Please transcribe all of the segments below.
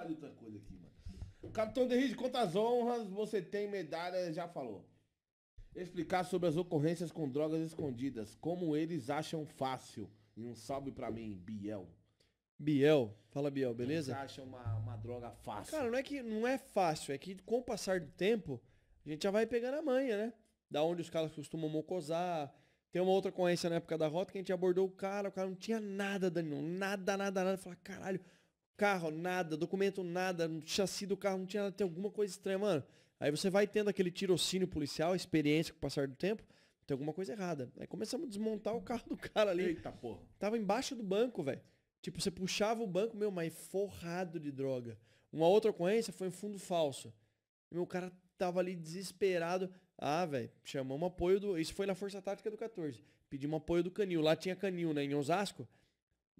falaram outra coisa aqui, mano. Capitão Derride, quantas honras você tem, medalha, já falou. Explicar sobre as ocorrências com drogas escondidas, como eles acham fácil. E um salve pra mim, Biel. Biel, fala Biel, beleza? Eles acham uma, uma droga fácil. Cara, não é que não é fácil, é que com o passar do tempo, a gente já vai pegando a manha, né? Da onde os caras costumam mocosar, tem uma outra ocorrência na época da rota que a gente abordou o cara, o cara não tinha nada, Danilo. Nada, nada, nada. Falar, caralho, Carro, nada, documento, nada, chassi do carro, não tinha nada, tem alguma coisa estranha, mano. Aí você vai tendo aquele tirocínio policial, experiência com o passar do tempo, tem alguma coisa errada. Aí começamos a desmontar o carro do cara ali. Eita porra. Tava embaixo do banco, velho. Tipo, você puxava o banco, meu, mas forrado de droga. Uma outra ocorrência foi um fundo falso. Meu, cara tava ali desesperado. Ah, velho, chamamos apoio do. Isso foi na Força Tática do 14. Pedimos apoio do Canil. Lá tinha Canil, né? Em Osasco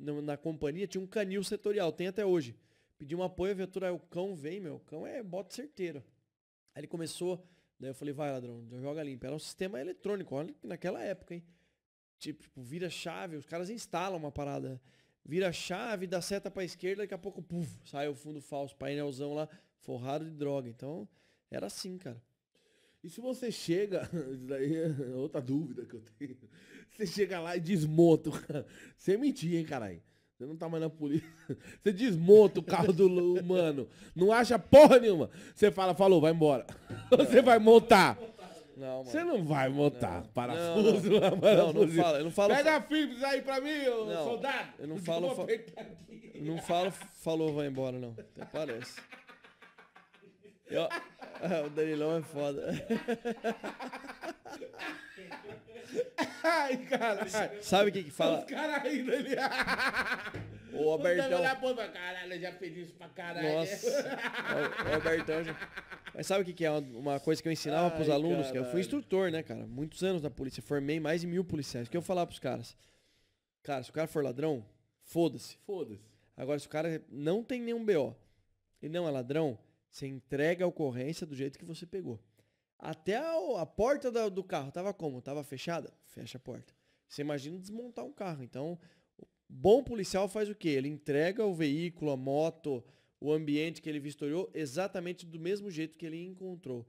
na companhia tinha um canil setorial, tem até hoje. Pedi um apoio, a viatura, o cão vem, meu, o cão é bota certeiro. Aí ele começou, daí eu falei, vai ladrão, joga limpo. Era um sistema eletrônico, olha naquela época, hein? Tipo, tipo, vira chave, os caras instalam uma parada. Vira chave, dá seta pra esquerda, daqui a pouco, puf, sai o fundo falso, painelzão lá, forrado de droga. Então, era assim, cara. E se você chega, isso daí é outra dúvida que eu tenho. Você chega lá e desmonta o carro. Sem mentir, hein, caralho. Você não tá mais na polícia. Você desmonta o carro do humano. Não acha porra nenhuma. Você fala, falou, vai embora. Você vai montar. Não, Você não vai montar não. parafuso. Não, não, parafuso. não, fala, eu não falo. Pega a Philips aí pra mim, ô não, soldado. Eu não falo. Fa... Eu não falo, falou, vai embora, não. Até parece. Eu... Ah, o Danilão é foda. Ai, cara! Sabe o que que fala? Os caras rindo ali. O Albertão. é Caralho, já fez isso pra caralho. Nossa. O Albertão já... Mas sabe o que, que é uma coisa que eu ensinava Ai, pros alunos? Caralho. Que eu fui instrutor, né, cara? Muitos anos na polícia. Formei mais de mil policiais. O que eu falava pros caras? Cara, se o cara for ladrão, foda-se. Foda-se. Agora, se o cara não tem nenhum BO e não é ladrão, você entrega a ocorrência do jeito que você pegou. Até a, a porta da, do carro tava como? Tava fechada? Fecha a porta. Você imagina desmontar um carro. Então, o bom policial faz o quê? Ele entrega o veículo, a moto, o ambiente que ele vistoriou exatamente do mesmo jeito que ele encontrou.